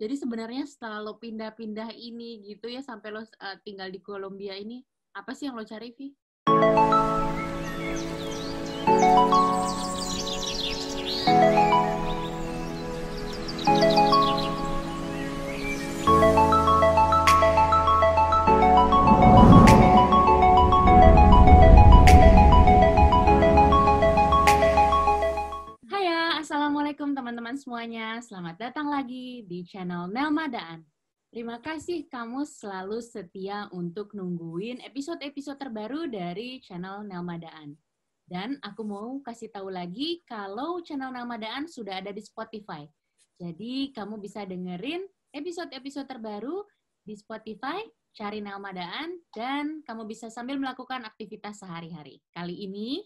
Jadi sebenarnya setelah lo pindah-pindah ini gitu ya sampai lo uh, tinggal di Kolombia ini, apa sih yang lo cari, Vi? teman-teman semuanya, selamat datang lagi di channel Nelmadaan. Terima kasih kamu selalu setia untuk nungguin episode-episode terbaru dari channel Nelmadaan. Dan aku mau kasih tahu lagi kalau channel Nelmadaan sudah ada di Spotify. Jadi kamu bisa dengerin episode-episode terbaru di Spotify, cari Nelmadaan, dan kamu bisa sambil melakukan aktivitas sehari-hari. Kali ini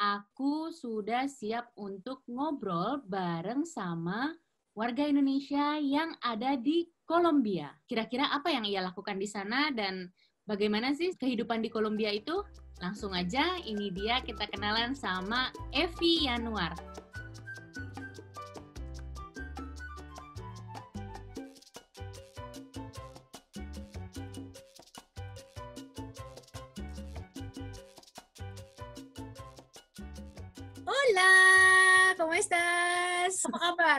aku sudah siap untuk ngobrol bareng sama warga Indonesia yang ada di Kolombia. Kira-kira apa yang ia lakukan di sana dan bagaimana sih kehidupan di Kolombia itu? Langsung aja, ini dia kita kenalan sama Evi Yanuar.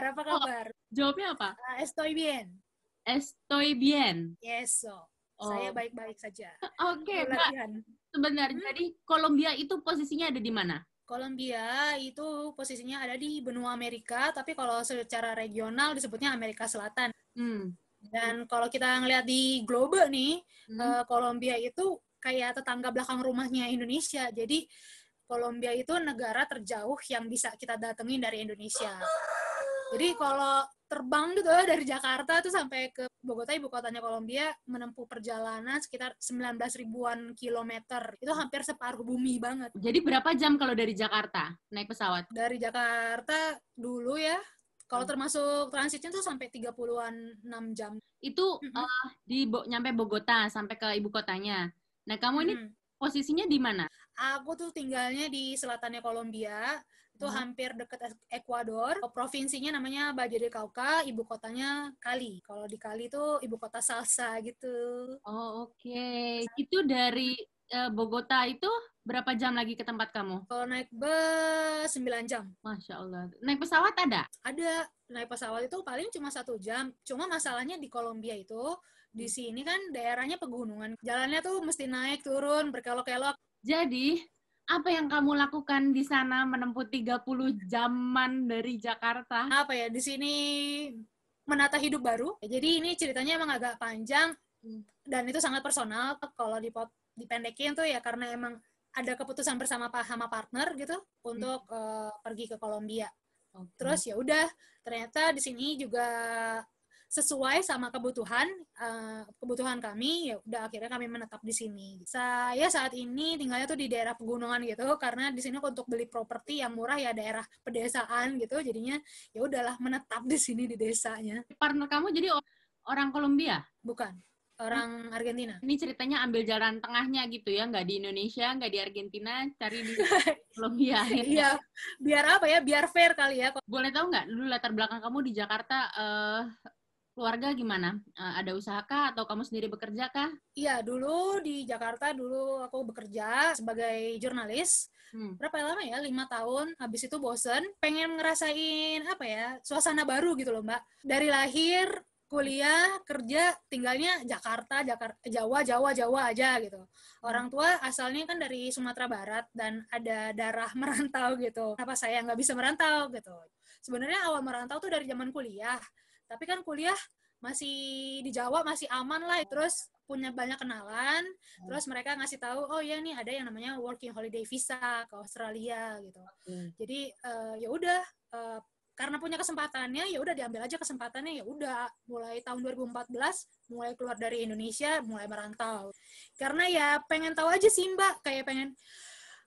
kabar? Apa oh, kabar? Oh, jawabnya apa? Uh, ah, estoy bien. Estoy bien. Yes, so. Oh. Saya baik-baik saja. Oke, okay, Sebenarnya, hmm. jadi Kolombia itu posisinya ada di mana? Kolombia itu posisinya ada di benua Amerika, tapi kalau secara regional disebutnya Amerika Selatan. Hmm. Dan kalau kita ngelihat di globe nih, hmm. uh, itu kayak tetangga belakang rumahnya Indonesia. Jadi Kolombia itu negara terjauh yang bisa kita datengin dari Indonesia. Jadi kalau terbang gitu dari Jakarta tuh sampai ke Bogota ibu kotanya Kolombia menempuh perjalanan sekitar 19 ribuan kilometer itu hampir separuh bumi banget jadi berapa jam kalau dari Jakarta naik pesawat dari Jakarta dulu ya kalau hmm. termasuk transitnya tuh sampai 30-an 6 jam itu -hmm. uh, di Bo nyampe Bogota sampai ke ibu kotanya nah kamu ini posisinya di mana aku tuh tinggalnya di selatannya Kolombia itu hmm. hampir dekat Ekuador. Provinsinya namanya Baja del Cauca, ibu kotanya Kali. Kalau di Kali itu ibu kota salsa gitu. Oh, oke. Okay. Itu dari uh, Bogota itu berapa jam lagi ke tempat kamu? Kalau naik bus 9 jam. Masya Allah. Naik pesawat ada? Ada. Naik pesawat itu paling cuma satu jam. Cuma masalahnya di Kolombia itu, di hmm. sini kan daerahnya pegunungan. Jalannya tuh mesti naik, turun, berkelok-kelok. Jadi, apa yang kamu lakukan di sana menempuh 30 jaman dari Jakarta? Apa ya, di sini menata hidup baru. Jadi ini ceritanya emang agak panjang dan itu sangat personal kalau dipendekin tuh ya karena emang ada keputusan bersama sama partner gitu untuk hmm. uh, pergi ke Kolombia. Okay. Terus ya udah ternyata di sini juga sesuai sama kebutuhan uh, kebutuhan kami ya udah akhirnya kami menetap di sini saya saat ini tinggalnya tuh di daerah pegunungan gitu karena di sini untuk beli properti yang murah ya daerah pedesaan gitu jadinya ya udahlah menetap di sini di desanya partner kamu jadi orang Kolombia bukan orang Argentina. Ini ceritanya ambil jalan tengahnya gitu ya, nggak di Indonesia, nggak di Argentina, cari di Kolombia. Iya, biar apa ya, biar fair kali ya. Boleh tahu nggak, dulu latar belakang kamu di Jakarta uh, keluarga gimana? Eh, ada usaha kah atau kamu sendiri bekerja kah? Iya, dulu di Jakarta dulu aku bekerja sebagai jurnalis. Hmm. Berapa lama ya? Lima tahun. Habis itu bosen. Pengen ngerasain apa ya? Suasana baru gitu loh, Mbak. Dari lahir kuliah, kerja, tinggalnya Jakarta, Jakarta, Jawa, Jawa, Jawa aja gitu. Orang tua asalnya kan dari Sumatera Barat dan ada darah merantau gitu. Kenapa saya nggak bisa merantau gitu? Sebenarnya awal merantau tuh dari zaman kuliah. Tapi kan kuliah masih di Jawa masih aman lah. Terus punya banyak kenalan, hmm. terus mereka ngasih tahu, oh ya nih ada yang namanya working holiday visa ke Australia gitu. Hmm. Jadi uh, ya udah uh, karena punya kesempatannya ya udah diambil aja kesempatannya ya udah mulai tahun 2014 mulai keluar dari Indonesia mulai merantau karena ya pengen tahu aja sih mbak kayak pengen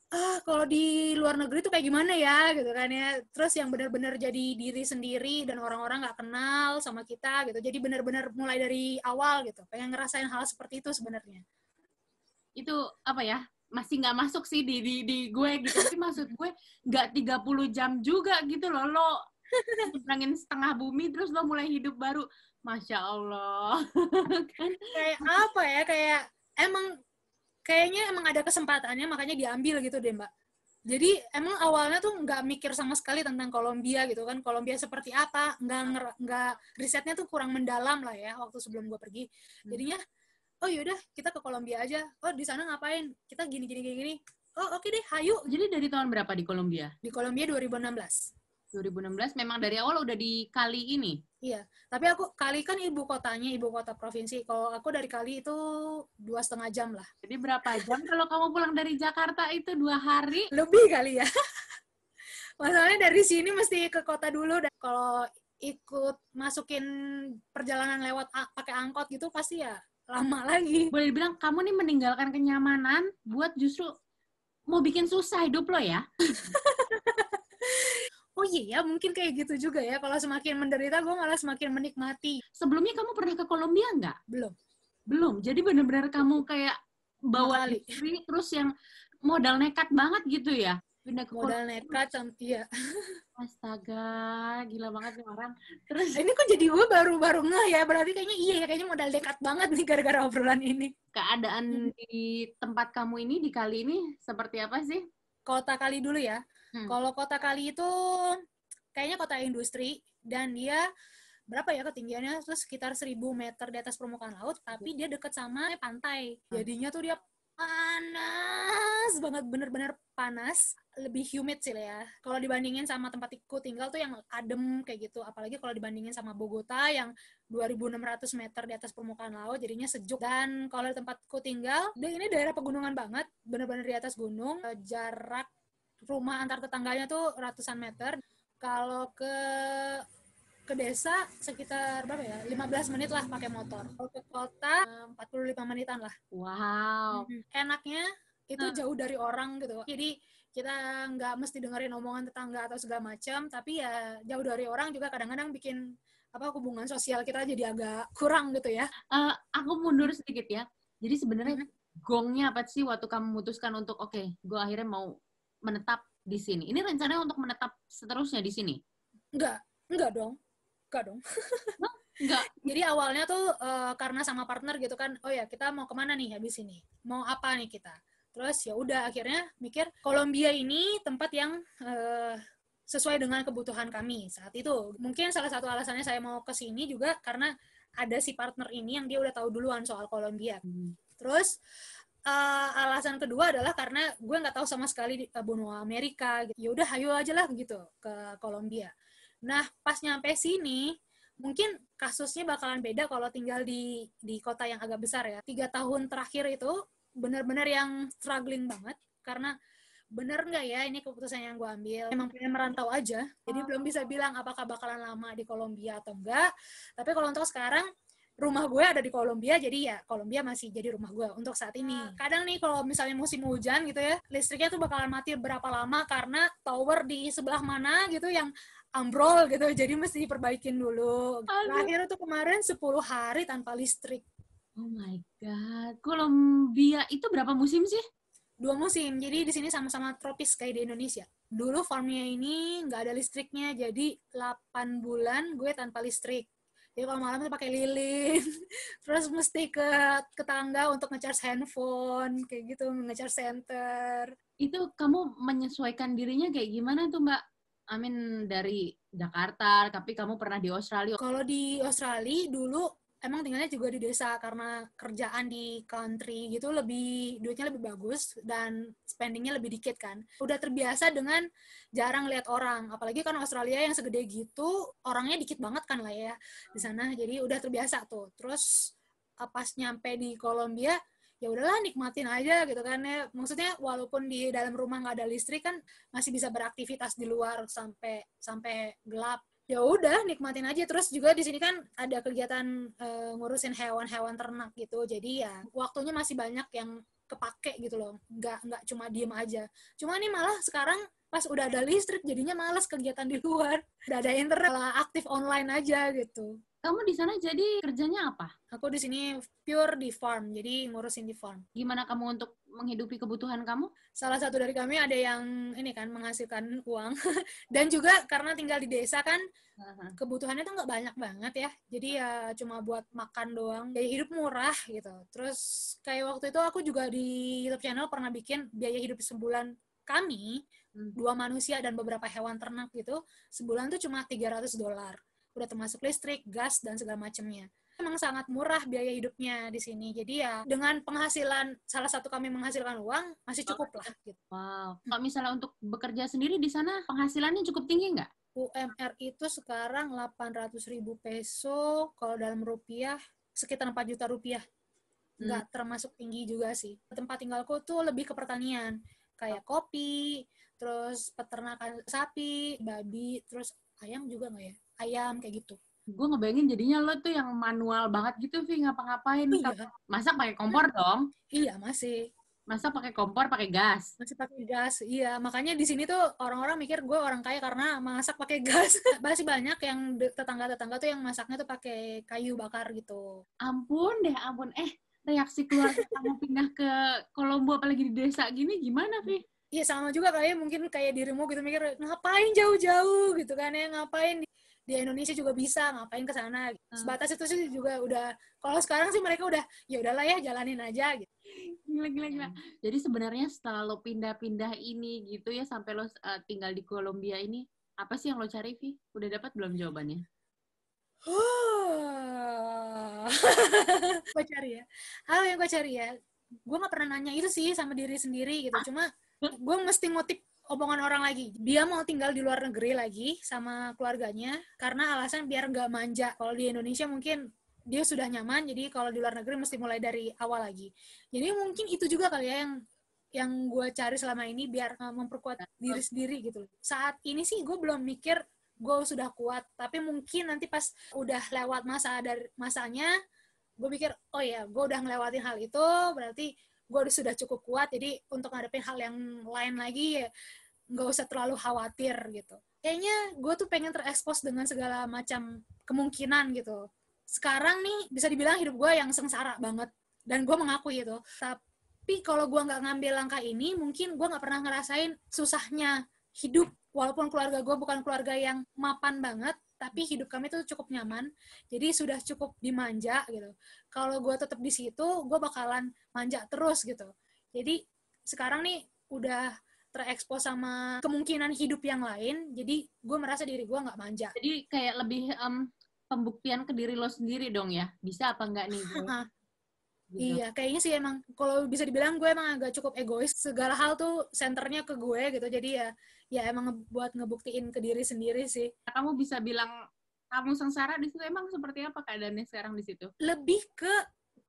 ah kalau di luar negeri tuh kayak gimana ya gitu kan ya terus yang benar-benar jadi diri sendiri dan orang-orang nggak kenal sama kita gitu jadi benar-benar mulai dari awal gitu pengen ngerasain hal seperti itu sebenarnya itu apa ya masih nggak masuk sih di, di di gue gitu sih maksud gue nggak 30 jam juga gitu loh lo nangin setengah bumi terus lo mulai hidup baru masya allah kayak apa ya kayak emang kayaknya emang ada kesempatannya makanya diambil gitu deh mbak jadi emang awalnya tuh nggak mikir sama sekali tentang Kolombia gitu kan Kolombia seperti apa nggak nggak risetnya tuh kurang mendalam lah ya waktu sebelum gue pergi hmm. jadinya oh yaudah kita ke Kolombia aja oh di sana ngapain kita gini gini gini gini oh oke okay deh hayu jadi dari tahun berapa di Kolombia di Kolombia 2016 2016 memang dari awal udah di Kali ini. Iya, tapi aku Kali kan ibu kotanya, ibu kota provinsi. Kalau aku dari Kali itu dua setengah jam lah. Jadi berapa jam kalau kamu pulang dari Jakarta itu dua hari? Lebih kali ya. Masalahnya dari sini mesti ke kota dulu. Dan kalau ikut masukin perjalanan lewat pakai angkot gitu pasti ya lama lagi. Boleh dibilang kamu nih meninggalkan kenyamanan buat justru mau bikin susah hidup lo ya. oh iya ya mungkin kayak gitu juga ya kalau semakin menderita gue malah semakin menikmati sebelumnya kamu pernah ke Kolombia nggak belum belum jadi benar-benar kamu kayak bawa diri terus yang modal nekat banget gitu ya pindah ke modal nekat cantik ya. astaga gila banget nih orang terus ini kok jadi gue baru baru ngeh ya berarti kayaknya iya ya kayaknya modal nekat banget nih gara-gara obrolan ini keadaan di tempat kamu ini di kali ini seperti apa sih kota kali dulu ya Hmm. Kalau kota kali itu kayaknya kota industri dan dia berapa ya ketinggiannya terus sekitar 1000 meter di atas permukaan laut tapi dia deket sama pantai hmm. jadinya tuh dia panas banget bener-bener panas lebih humid sih ya kalau dibandingin sama tempat iku tinggal tuh yang adem kayak gitu apalagi kalau dibandingin sama Bogota yang 2600 meter di atas permukaan laut jadinya sejuk dan kalau tempatku tinggal ini daerah pegunungan banget bener-bener di atas gunung eh, jarak rumah antar tetangganya tuh ratusan meter. Kalau ke ke desa sekitar berapa ya? 15 menit lah pakai motor. Kalau ke kota 45 menitan lah. Wow. Enaknya itu hmm. jauh dari orang gitu. Jadi kita nggak mesti dengerin omongan tetangga atau segala macam, tapi ya jauh dari orang juga kadang-kadang bikin apa hubungan sosial kita jadi agak kurang gitu ya. Uh, aku mundur sedikit ya. Jadi sebenarnya gongnya apa sih waktu kamu memutuskan untuk oke, okay, gue akhirnya mau menetap di sini. Ini rencananya untuk menetap seterusnya di sini? Enggak, enggak dong. Enggak dong. enggak. Jadi awalnya tuh uh, karena sama partner gitu kan, oh ya kita mau kemana nih habis ini? Mau apa nih kita? Terus ya udah akhirnya mikir Kolombia ini tempat yang uh, sesuai dengan kebutuhan kami saat itu. Mungkin salah satu alasannya saya mau ke sini juga karena ada si partner ini yang dia udah tahu duluan soal Kolombia. Hmm. Terus uh, alasan kedua adalah karena gue nggak tahu sama sekali di uh, benua Amerika gitu. ya udah ayo aja lah gitu ke Kolombia nah pas nyampe sini mungkin kasusnya bakalan beda kalau tinggal di di kota yang agak besar ya tiga tahun terakhir itu benar-benar yang struggling banget karena bener nggak ya ini keputusan yang gue ambil emang pengen merantau aja jadi oh. belum bisa bilang apakah bakalan lama di Kolombia atau enggak tapi kalau untuk sekarang rumah gue ada di Kolombia jadi ya Kolombia masih jadi rumah gue untuk saat ini ah. kadang nih kalau misalnya musim hujan gitu ya listriknya tuh bakalan mati berapa lama karena tower di sebelah mana gitu yang ambrol gitu jadi mesti diperbaikin dulu terakhir tuh kemarin 10 hari tanpa listrik oh my god Kolombia itu berapa musim sih dua musim jadi di sini sama-sama tropis kayak di Indonesia dulu farmnya ini nggak ada listriknya jadi 8 bulan gue tanpa listrik jadi kalau malam tuh pakai lilin terus mesti ke ke untuk ngecharge handphone kayak gitu ngecharge center itu kamu menyesuaikan dirinya kayak gimana tuh mbak I Amin mean, dari Jakarta, tapi kamu pernah di Australia. Kalau di Australia dulu emang tinggalnya juga di desa karena kerjaan di country gitu lebih duitnya lebih bagus dan spendingnya lebih dikit kan. Udah terbiasa dengan jarang lihat orang, apalagi kan Australia yang segede gitu orangnya dikit banget kan lah ya di sana. Jadi udah terbiasa tuh. Terus eh, pas nyampe di Kolombia ya udahlah nikmatin aja gitu kan ya maksudnya walaupun di dalam rumah nggak ada listrik kan masih bisa beraktivitas di luar sampai sampai gelap ya udah nikmatin aja terus juga di sini kan ada kegiatan uh, ngurusin hewan-hewan ternak gitu jadi ya waktunya masih banyak yang kepake gitu loh nggak nggak cuma diem aja cuma nih malah sekarang pas udah ada listrik jadinya males kegiatan di luar udah ada internet malah aktif online aja gitu kamu di sana jadi kerjanya apa? Aku di sini pure di farm, jadi ngurusin di farm. Gimana kamu untuk menghidupi kebutuhan kamu? Salah satu dari kami ada yang ini kan menghasilkan uang dan juga karena tinggal di desa kan kebutuhannya tuh nggak banyak banget ya. Jadi ya cuma buat makan doang. Biaya hidup murah gitu. Terus kayak waktu itu aku juga di YouTube channel pernah bikin biaya hidup sebulan kami hmm. dua manusia dan beberapa hewan ternak gitu sebulan tuh cuma 300 dolar udah termasuk listrik, gas, dan segala macamnya. emang sangat murah biaya hidupnya di sini. Jadi ya dengan penghasilan salah satu kami menghasilkan uang masih cukup lah. Gitu. Wow. Kalau misalnya untuk bekerja sendiri di sana penghasilannya cukup tinggi nggak? UMR itu sekarang 800 ribu peso, kalau dalam rupiah sekitar 4 juta rupiah. Hmm. Nggak hmm. termasuk tinggi juga sih. Tempat tinggalku tuh lebih ke pertanian, kayak kopi, terus peternakan sapi, babi, terus ayam juga nggak ya? ayam kayak gitu gue ngebayangin jadinya lo tuh yang manual banget gitu sih ngapa-ngapain oh, iya. masak pakai kompor hmm. dong iya masih masak pakai kompor pakai gas masih pakai gas iya makanya di sini tuh orang-orang mikir gue orang kaya karena masak pakai gas masih banyak yang tetangga-tetangga tuh yang masaknya tuh pakai kayu bakar gitu ampun deh ampun eh reaksi keluar kamu pindah ke Kolombo apalagi di desa gini gimana Vi? Iya sama juga kayak mungkin kayak dirimu gitu mikir ngapain jauh-jauh gitu kan ya ngapain di Indonesia juga bisa ngapain ke sana gitu. Hmm. sebatas itu sih juga udah kalau sekarang sih mereka udah ya udahlah ya jalanin aja gitu gila gila gila hmm. jadi sebenarnya setelah lo pindah-pindah ini gitu ya sampai lo uh, tinggal di Kolombia ini apa sih yang lo cari Vi udah dapat belum jawabannya Oh, gue cari ya Halo yang gue cari ya gue nggak pernah nanya itu sih sama diri sendiri gitu ah. cuma gue mesti ngutip omongan orang lagi. Dia mau tinggal di luar negeri lagi sama keluarganya karena alasan biar nggak manja. Kalau di Indonesia mungkin dia sudah nyaman, jadi kalau di luar negeri mesti mulai dari awal lagi. Jadi mungkin itu juga kali ya yang yang gue cari selama ini biar eh, memperkuat diri sendiri gitu. Saat ini sih gue belum mikir gue sudah kuat, tapi mungkin nanti pas udah lewat masa dari masanya, gue pikir oh ya gue udah ngelewatin hal itu, berarti gue sudah cukup kuat jadi untuk ngadepin hal yang lain lagi ya nggak usah terlalu khawatir gitu kayaknya gue tuh pengen terekspos dengan segala macam kemungkinan gitu sekarang nih bisa dibilang hidup gue yang sengsara banget dan gue mengakui itu tapi kalau gue nggak ngambil langkah ini mungkin gue nggak pernah ngerasain susahnya hidup walaupun keluarga gue bukan keluarga yang mapan banget tapi hidup kami tuh cukup nyaman jadi sudah cukup dimanja gitu kalau gue tetap di situ gue bakalan manja terus gitu jadi sekarang nih udah terekspos sama kemungkinan hidup yang lain jadi gue merasa diri gue nggak manja jadi kayak lebih um, pembuktian ke diri lo sendiri dong ya bisa apa enggak nih gue Gitu. Iya, kayaknya sih emang kalau bisa dibilang gue emang agak cukup egois. Segala hal tuh senternya ke gue gitu. Jadi ya ya emang nge buat ngebuktiin ke diri sendiri sih. Kamu bisa bilang kamu sengsara di situ emang seperti apa keadaannya sekarang di situ? Lebih ke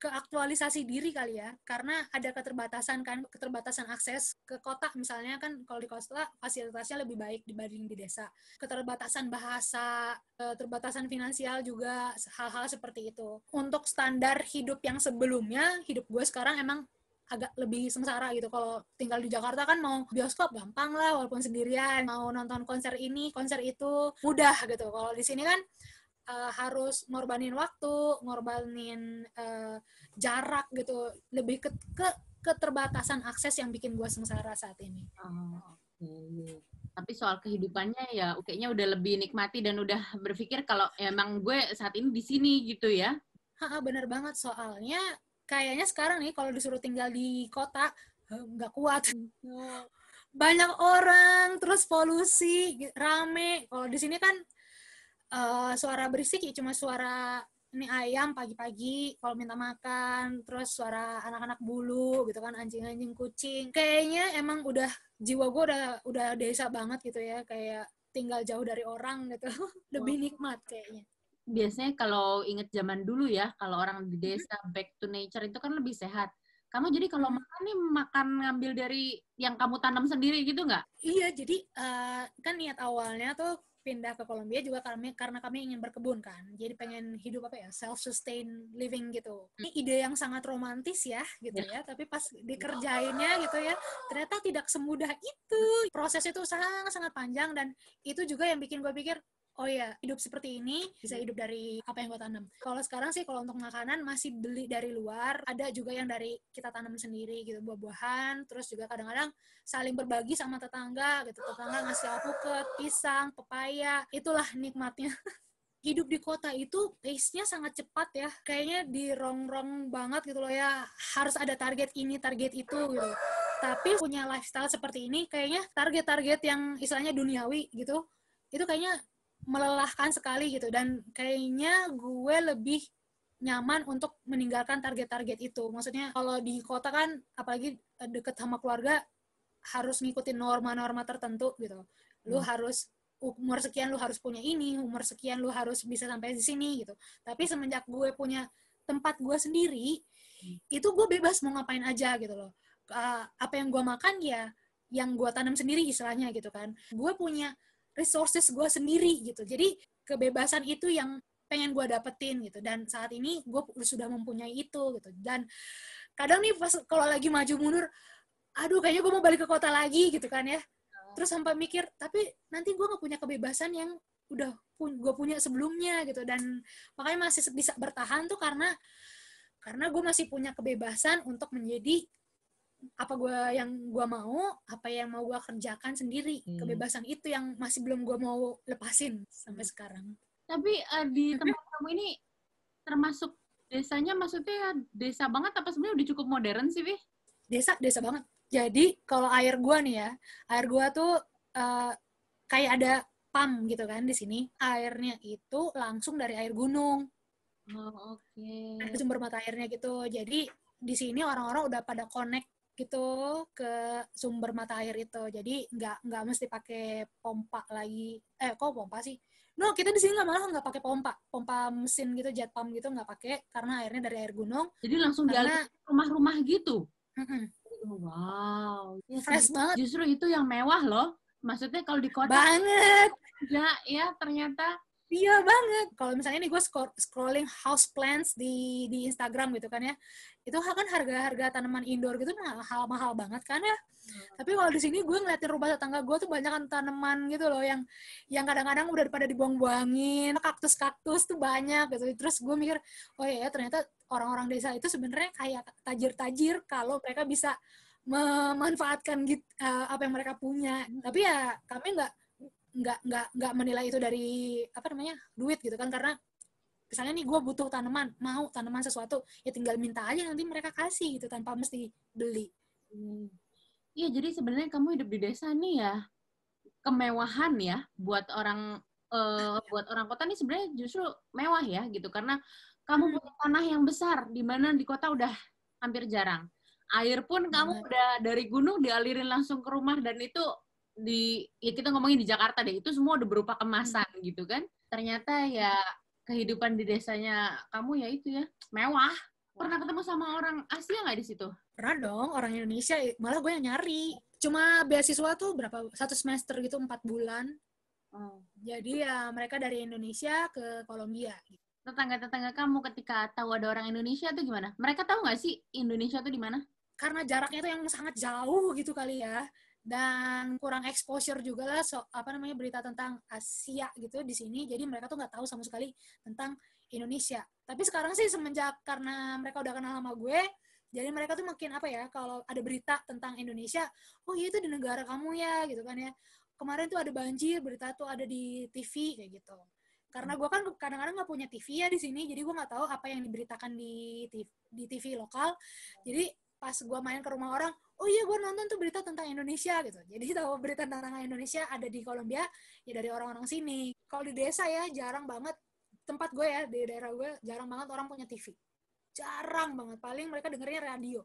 ke aktualisasi diri kali ya karena ada keterbatasan kan keterbatasan akses ke kota misalnya kan kalau di kota fasilitasnya lebih baik dibanding di desa keterbatasan bahasa keterbatasan eh, finansial juga hal-hal seperti itu untuk standar hidup yang sebelumnya hidup gue sekarang emang agak lebih sengsara gitu kalau tinggal di Jakarta kan mau bioskop gampang lah walaupun sendirian mau nonton konser ini konser itu mudah gitu kalau di sini kan uh, harus ngorbanin waktu ngorbanin uh, jarak gitu lebih ke, ke keterbatasan akses yang bikin gue sengsara saat ini oh, okay tapi soal kehidupannya ya kayaknya udah lebih nikmati dan udah berpikir kalau emang gue saat ini di sini gitu ya. Ha, bener banget soalnya kayaknya sekarang nih kalau disuruh tinggal di kota eh, nggak kuat hmm, iya. banyak orang terus polusi rame kalau di sini kan uh, suara berisik ya cuma suara ini ayam pagi-pagi kalau minta makan terus suara anak-anak bulu gitu kan anjing-anjing kucing kayaknya emang udah jiwa gue udah udah desa banget gitu ya kayak tinggal jauh dari orang gitu lebih nikmat kayaknya biasanya kalau inget zaman dulu ya, kalau orang di hmm. desa back to nature itu kan lebih sehat. Kamu jadi kalau hmm. makan nih makan ngambil dari yang kamu tanam sendiri gitu nggak? Iya, jadi uh, kan niat awalnya tuh pindah ke Kolombia juga kami karena kami ingin berkebun kan. Jadi pengen hidup apa ya self sustain living gitu. Ini hmm. ide yang sangat romantis ya gitu ya. ya, tapi pas dikerjainnya gitu ya ternyata tidak semudah itu. Proses itu sangat sangat panjang dan itu juga yang bikin gue pikir oh iya, hidup seperti ini bisa hmm. hidup dari apa yang gue tanam. Kalau sekarang sih kalau untuk makanan masih beli dari luar, ada juga yang dari kita tanam sendiri gitu buah-buahan, terus juga kadang-kadang saling berbagi sama tetangga gitu. Tetangga ngasih alpukat, pisang, pepaya, itulah nikmatnya. hidup di kota itu pace-nya sangat cepat ya. Kayaknya di rongrong rong banget gitu loh ya. Harus ada target ini, target itu gitu. Tapi punya lifestyle seperti ini kayaknya target-target yang istilahnya duniawi gitu itu kayaknya melelahkan sekali gitu dan kayaknya gue lebih nyaman untuk meninggalkan target-target itu. Maksudnya kalau di kota kan apalagi eh, deket sama keluarga harus ngikutin norma-norma tertentu gitu. Lu hmm. harus umur sekian lu harus punya ini, umur sekian lu harus bisa sampai di sini gitu. Tapi semenjak gue punya tempat gue sendiri, hmm. itu gue bebas mau ngapain aja gitu loh. Uh, apa yang gue makan ya yang gue tanam sendiri istilahnya gitu kan. Gue punya resources gue sendiri gitu. Jadi kebebasan itu yang pengen gue dapetin gitu. Dan saat ini gue sudah mempunyai itu gitu. Dan kadang nih pas kalau lagi maju mundur, aduh kayaknya gue mau balik ke kota lagi gitu kan ya. Oh. Terus sampai mikir, tapi nanti gue gak punya kebebasan yang udah pun gue punya sebelumnya gitu dan makanya masih bisa bertahan tuh karena karena gue masih punya kebebasan untuk menjadi apa gue yang gue mau apa yang mau gue kerjakan sendiri hmm. kebebasan itu yang masih belum gue mau lepasin sampai hmm. sekarang tapi uh, di tempat kamu ini termasuk desanya maksudnya desa banget apa sebenarnya udah cukup modern sih Vi? desa desa banget jadi kalau air gue nih ya air gue tuh uh, kayak ada pam gitu kan di sini airnya itu langsung dari air gunung oh, oke okay. sumber mata airnya gitu jadi di sini orang-orang udah pada connect gitu ke sumber mata air itu. Jadi nggak nggak mesti pakai pompa lagi. Eh kok pompa sih? No, kita di sini nggak malah nggak pakai pompa, pompa mesin gitu, jet pump gitu nggak pakai karena airnya dari air gunung. Jadi langsung karena, dialiri rumah-rumah gitu. Mm -mm. Wow, ya, fresh banget. Justru itu yang mewah loh. Maksudnya kalau di kota banget. Ya, ya ternyata Iya banget. Kalau misalnya nih gue scrolling house plans di di Instagram gitu kan ya itu kan harga-harga tanaman indoor gitu mahal-mahal banget kan ya. Hmm. Tapi kalau di sini gue ngeliatin rumah tetangga gue tuh banyak kan tanaman gitu loh yang yang kadang-kadang udah pada dibuang-buangin, kaktus-kaktus tuh banyak gitu. Terus gue mikir, oh iya ternyata orang-orang desa itu sebenarnya kayak tajir-tajir kalau mereka bisa memanfaatkan gitu, apa yang mereka punya. Tapi ya kami nggak nggak nggak nggak menilai itu dari apa namanya duit gitu kan karena misalnya nih gue butuh tanaman mau tanaman sesuatu ya tinggal minta aja nanti mereka kasih gitu tanpa mesti beli hmm. iya hmm. jadi sebenarnya kamu hidup di desa nih ya kemewahan ya buat orang uh, buat orang kota nih sebenarnya justru mewah ya gitu karena kamu hmm. punya tanah yang besar di mana di kota udah hampir jarang air pun kamu udah dari gunung dialirin langsung ke rumah dan itu di ya kita ngomongin di Jakarta deh itu semua udah berupa kemasan hmm. gitu kan ternyata ya kehidupan di desanya kamu ya itu ya mewah. Pernah ketemu sama orang Asia nggak di situ? Pernah dong, orang Indonesia. Malah gue yang nyari. Cuma beasiswa tuh berapa? Satu semester gitu, empat bulan. hmm. Jadi ya mereka dari Indonesia ke Kolombia. Gitu. Tetangga-tetangga kamu ketika tahu ada orang Indonesia tuh gimana? Mereka tahu nggak sih Indonesia tuh di mana? Karena jaraknya tuh yang sangat jauh gitu kali ya dan kurang exposure juga lah so, apa namanya berita tentang Asia gitu di sini jadi mereka tuh nggak tahu sama sekali tentang Indonesia tapi sekarang sih semenjak karena mereka udah kenal sama gue jadi mereka tuh makin apa ya kalau ada berita tentang Indonesia oh iya itu di negara kamu ya gitu kan ya kemarin tuh ada banjir berita tuh ada di TV kayak gitu karena gue kan kadang-kadang nggak punya TV ya di sini jadi gue nggak tahu apa yang diberitakan di di TV lokal jadi pas gue main ke rumah orang oh iya gue nonton tuh berita tentang Indonesia gitu jadi tahu berita tentang Indonesia ada di Kolombia ya dari orang-orang sini kalau di desa ya jarang banget tempat gue ya di daerah gue jarang banget orang punya TV jarang banget paling mereka dengernya radio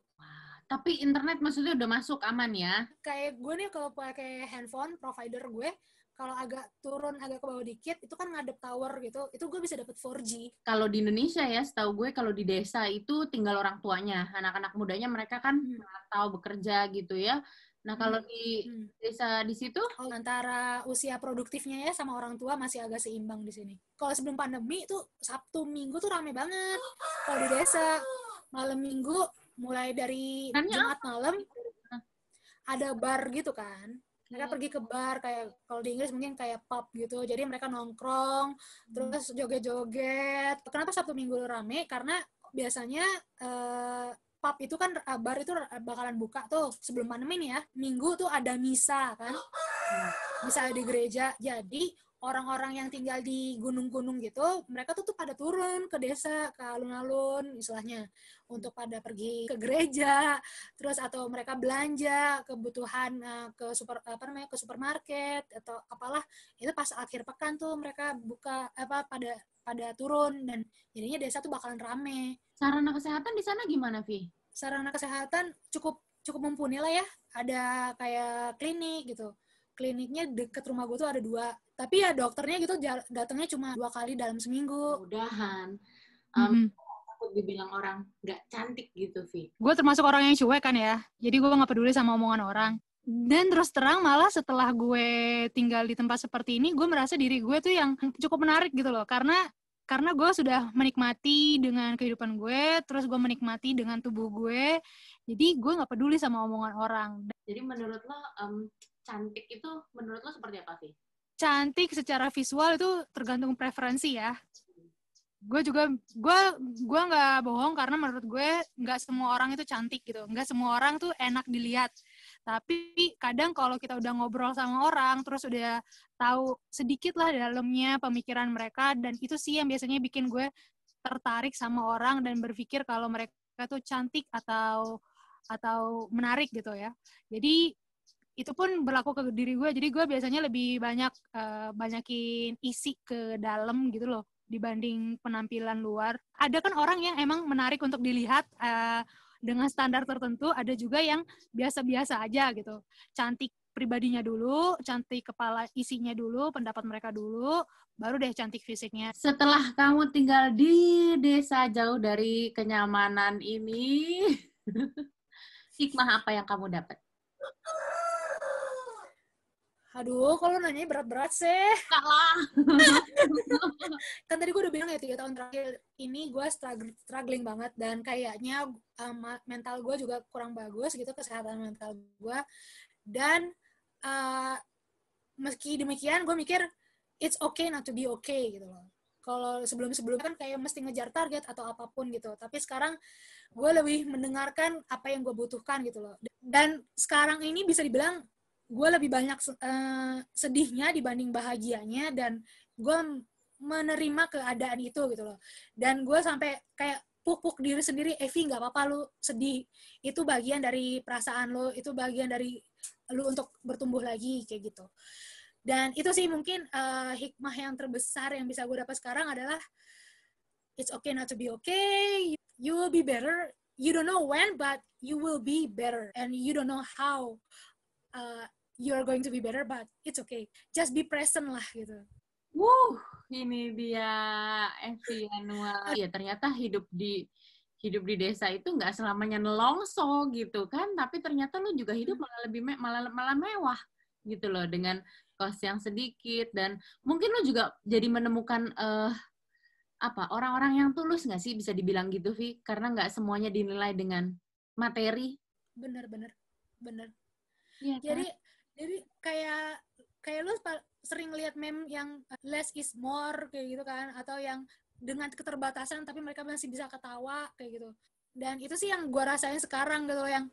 tapi internet maksudnya udah masuk aman ya kayak gue nih kalau pakai handphone provider gue kalau agak turun agak ke bawah dikit itu kan ngadep tower gitu itu gue bisa dapat 4G kalau di Indonesia ya setahu gue kalau di desa itu tinggal orang tuanya anak-anak mudanya mereka kan hmm. tahu bekerja gitu ya nah hmm. kalau hmm. di desa di situ oh, antara usia produktifnya ya sama orang tua masih agak seimbang di sini kalau sebelum pandemi itu Sabtu Minggu tuh rame banget kalau di desa malam Minggu mulai dari Jumat malam ada bar gitu kan mereka hmm. pergi ke bar kayak kalau di Inggris mungkin kayak pub gitu jadi mereka nongkrong hmm. terus joget-joget kenapa Sabtu Minggu rame karena biasanya uh, pub itu kan uh, bar itu bakalan buka tuh sebelum pandemi nih ya minggu tuh ada misa kan oh. misa di gereja jadi orang-orang yang tinggal di gunung-gunung gitu, mereka tuh, tuh pada turun ke desa, ke alun-alun istilahnya, untuk pada pergi ke gereja, terus atau mereka belanja kebutuhan eh, ke super apa namanya ke supermarket atau apalah itu pas akhir pekan tuh mereka buka apa pada pada turun dan jadinya desa tuh bakalan rame. Sarana kesehatan di sana gimana, Vi? Sarana kesehatan cukup cukup mumpuni lah ya. Ada kayak klinik gitu kliniknya deket rumah gue tuh ada dua tapi ya dokternya gitu datangnya cuma dua kali dalam seminggu mudahan um, takut dibilang orang gak cantik gitu, Vi. Gue termasuk orang yang cuek kan ya, jadi gue gak peduli sama omongan orang. Dan terus terang malah setelah gue tinggal di tempat seperti ini, gue merasa diri gue tuh yang cukup menarik gitu loh, karena karena gue sudah menikmati dengan kehidupan gue, terus gue menikmati dengan tubuh gue, jadi gue gak peduli sama omongan orang. Jadi menurut lo um, cantik itu menurut lo seperti apa sih? Cantik secara visual itu tergantung preferensi ya. Gue juga gue gue nggak bohong karena menurut gue gak semua orang itu cantik gitu, Gak semua orang tuh enak dilihat. Tapi kadang kalau kita udah ngobrol sama orang, terus udah tahu sedikit lah dalamnya pemikiran mereka, dan itu sih yang biasanya bikin gue tertarik sama orang dan berpikir kalau mereka tuh cantik atau atau menarik gitu ya. Jadi itu pun berlaku ke diri gue jadi gue biasanya lebih banyak uh, banyakin isi ke dalam gitu loh dibanding penampilan luar ada kan orang yang emang menarik untuk dilihat uh, dengan standar tertentu ada juga yang biasa-biasa aja gitu cantik pribadinya dulu, cantik kepala isinya dulu, pendapat mereka dulu, baru deh cantik fisiknya. Setelah kamu tinggal di desa jauh dari kenyamanan ini, hikmah apa yang kamu dapat? Aduh, kalau nanya berat-berat sih. Kalah. kan tadi gue udah bilang ya tiga tahun terakhir ini gue struggling banget dan kayaknya um, mental gue juga kurang bagus gitu kesehatan mental gue dan uh, meski demikian gue mikir it's okay not to be okay gitu loh. Kalau sebelum sebelum kan kayak mesti ngejar target atau apapun gitu. Tapi sekarang gue lebih mendengarkan apa yang gue butuhkan gitu loh. Dan sekarang ini bisa dibilang gue lebih banyak uh, sedihnya dibanding bahagianya dan gue menerima keadaan itu gitu loh dan gue sampai kayak pupuk diri sendiri Evi nggak apa-apa lu sedih itu bagian dari perasaan lo itu bagian dari lu untuk bertumbuh lagi kayak gitu dan itu sih mungkin uh, hikmah yang terbesar yang bisa gue dapat sekarang adalah it's okay not to be okay you will be better you don't know when but you will be better and you don't know how eh, you're going to be better but it's okay just be present lah gitu Wuh, ini dia Evi Anwar. Ya ternyata hidup di hidup di desa itu nggak selamanya nelongso gitu kan, tapi ternyata lu juga hidup malah lebih me malah malah mewah gitu loh dengan kos yang sedikit dan mungkin lu juga jadi menemukan uh, apa orang-orang yang tulus nggak sih bisa dibilang gitu Vi karena nggak semuanya dinilai dengan materi bener bener bener ya, kan? jadi kayak kayak lu sering lihat meme yang eh, less is more kayak gitu kan atau yang dengan keterbatasan tapi mereka masih bisa ketawa kayak gitu dan itu sih yang gue rasain sekarang gitu loh yang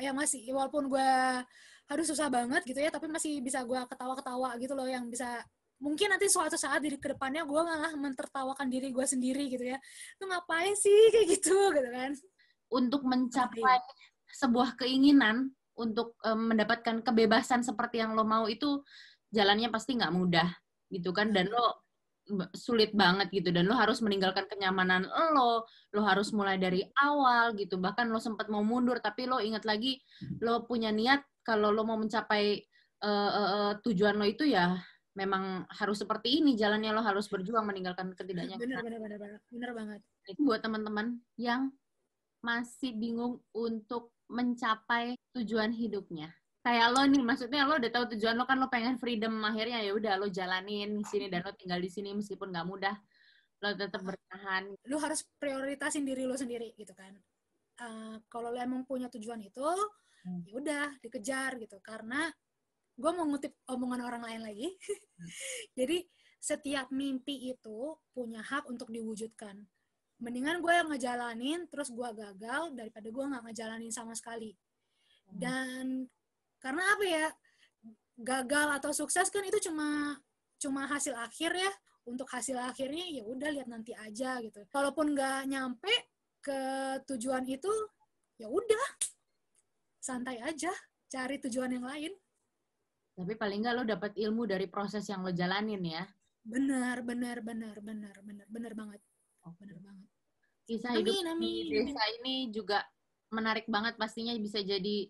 ya masih walaupun gue harus susah banget gitu ya tapi masih bisa gue ketawa-ketawa gitu loh yang bisa mungkin nanti suatu saat di kedepannya gue malah mentertawakan diri gue sendiri gitu ya lu ngapain sih kayak gitu gitu kan untuk mencapai sebuah keinginan untuk um, mendapatkan kebebasan seperti yang lo mau itu jalannya pasti nggak mudah gitu kan dan lo sulit banget gitu dan lo harus meninggalkan kenyamanan lo lo harus mulai dari awal gitu bahkan lo sempat mau mundur tapi lo ingat lagi lo punya niat kalau lo mau mencapai uh, uh, tujuan lo itu ya memang harus seperti ini jalannya lo harus berjuang meninggalkan ketidaknyamanan Benar-benar benar-benar benar banget itu buat teman-teman yang masih bingung untuk mencapai tujuan hidupnya? Kayak lo nih, maksudnya lo udah tahu tujuan lo kan lo pengen freedom akhirnya ya udah lo jalanin di sini dan lo tinggal di sini meskipun nggak mudah lo tetap bertahan. Lo harus prioritasin diri lo sendiri gitu kan. Uh, kalau lo emang punya tujuan itu, hmm. ya udah dikejar gitu. Karena gue mau ngutip omongan orang lain lagi. Hmm. Jadi setiap mimpi itu punya hak untuk diwujudkan mendingan gue yang ngejalanin terus gue gagal daripada gue nggak ngejalanin sama sekali hmm. dan karena apa ya gagal atau sukses kan itu cuma cuma hasil akhir ya untuk hasil akhirnya ya udah lihat nanti aja gitu kalaupun nggak nyampe ke tujuan itu ya udah santai aja cari tujuan yang lain tapi paling nggak lo dapet ilmu dari proses yang lo jalanin ya benar benar benar benar benar benar banget oh benar banget Kisah hidup amin, di desa ini juga menarik banget pastinya bisa jadi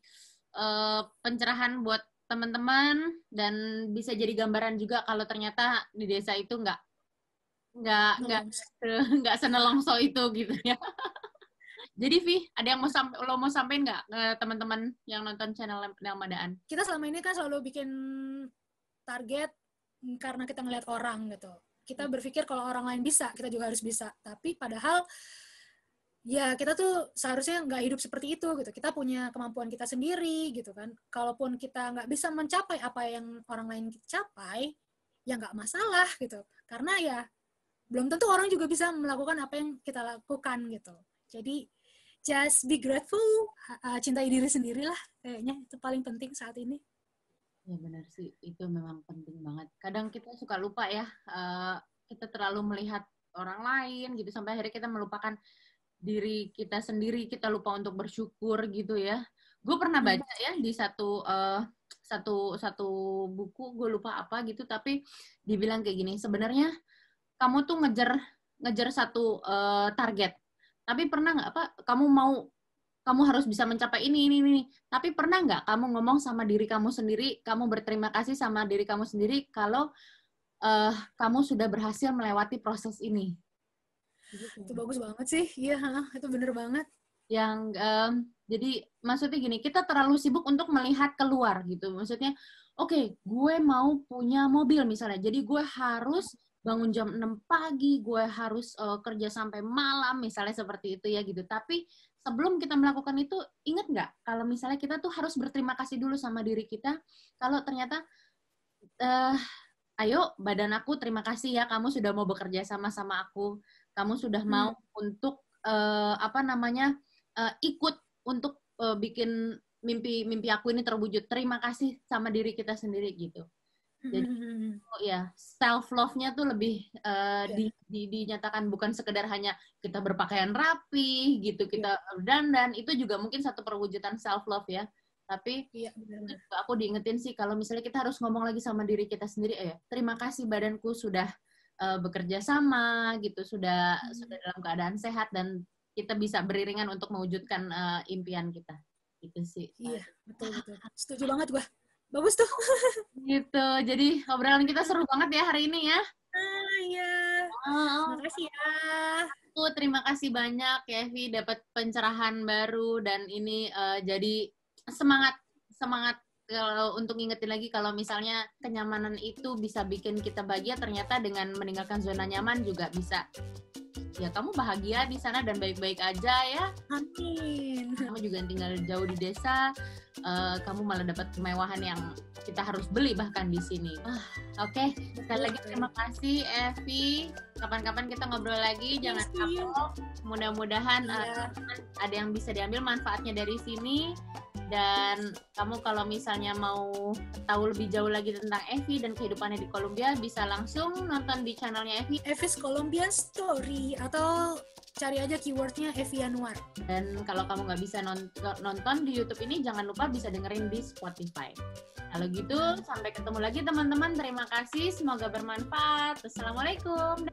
uh, pencerahan buat teman-teman dan bisa jadi gambaran juga kalau ternyata di desa itu nggak nggak iya. nggak nggak senelongso itu gitu ya. Jadi Vi, ada yang mau sampai lo mau sampein nggak ke teman-teman yang nonton channel Nelmadaan? Kita selama ini kan selalu bikin target karena kita ngeliat orang gitu. Kita hmm. berpikir kalau orang lain bisa, kita juga harus bisa. Tapi padahal ya kita tuh seharusnya nggak hidup seperti itu gitu kita punya kemampuan kita sendiri gitu kan kalaupun kita nggak bisa mencapai apa yang orang lain capai ya nggak masalah gitu karena ya belum tentu orang juga bisa melakukan apa yang kita lakukan gitu jadi just be grateful cintai diri sendirilah kayaknya itu paling penting saat ini ya benar sih itu memang penting banget kadang kita suka lupa ya eh, kita terlalu melihat orang lain gitu sampai akhirnya kita melupakan diri kita sendiri kita lupa untuk bersyukur gitu ya gue pernah hmm. baca ya di satu uh, satu satu buku gue lupa apa gitu tapi dibilang kayak gini sebenarnya kamu tuh ngejar ngejar satu uh, target tapi pernah nggak apa kamu mau kamu harus bisa mencapai ini ini ini tapi pernah nggak kamu ngomong sama diri kamu sendiri kamu berterima kasih sama diri kamu sendiri kalau uh, kamu sudah berhasil melewati proses ini Gitu. Itu bagus banget sih. Iya, itu bener banget. Yang um, jadi maksudnya gini, kita terlalu sibuk untuk melihat keluar gitu. Maksudnya, oke, okay, gue mau punya mobil misalnya. Jadi gue harus bangun jam 6 pagi, gue harus uh, kerja sampai malam, misalnya seperti itu ya gitu. Tapi sebelum kita melakukan itu, inget nggak kalau misalnya kita tuh harus berterima kasih dulu sama diri kita, kalau ternyata uh, ayo badan aku terima kasih ya kamu sudah mau bekerja sama sama aku kamu sudah hmm. mau hmm. untuk uh, apa namanya uh, ikut untuk uh, bikin mimpi mimpi aku ini terwujud terima kasih sama diri kita sendiri gitu hmm, jadi hmm, oh ya self love nya tuh lebih uh, yeah. di, di, dinyatakan bukan sekedar hanya kita berpakaian rapi gitu iya. kita yeah. dan itu juga mungkin satu perwujudan self love ya tapi iya, bener. aku diingetin sih kalau misalnya kita harus ngomong lagi sama diri kita sendiri eh, terima kasih badanku sudah uh, bekerja sama gitu sudah hmm. sudah dalam keadaan sehat dan kita bisa beriringan untuk mewujudkan uh, impian kita gitu sih iya betul betul setuju banget gua bagus tuh gitu jadi obrolan kita seru banget ya hari ini ya Oh, iya oh. ya aku terima kasih banyak Kevi ya, dapat pencerahan baru dan ini uh, jadi semangat semangat kalau untuk ngingetin lagi kalau misalnya kenyamanan itu bisa bikin kita bahagia ternyata dengan meninggalkan zona nyaman juga bisa ya kamu bahagia di sana dan baik-baik aja ya amin kamu juga tinggal jauh di desa uh, kamu malah dapat kemewahan yang kita harus beli bahkan di sini uh, oke okay. sekali lagi iya. terima kasih Evi kapan-kapan kita ngobrol lagi iya jangan kapok mudah-mudahan uh, ada yang bisa diambil manfaatnya dari sini dan kamu kalau misalnya mau tahu lebih jauh lagi tentang Evi dan kehidupannya di Kolombia, bisa langsung nonton di channelnya Evi. Evi's Colombian Story atau cari aja keywordnya Evi Anwar. Dan kalau kamu nggak bisa nonton di YouTube ini, jangan lupa bisa dengerin di Spotify. Kalau gitu, sampai ketemu lagi teman-teman. Terima kasih, semoga bermanfaat. Wassalamualaikum.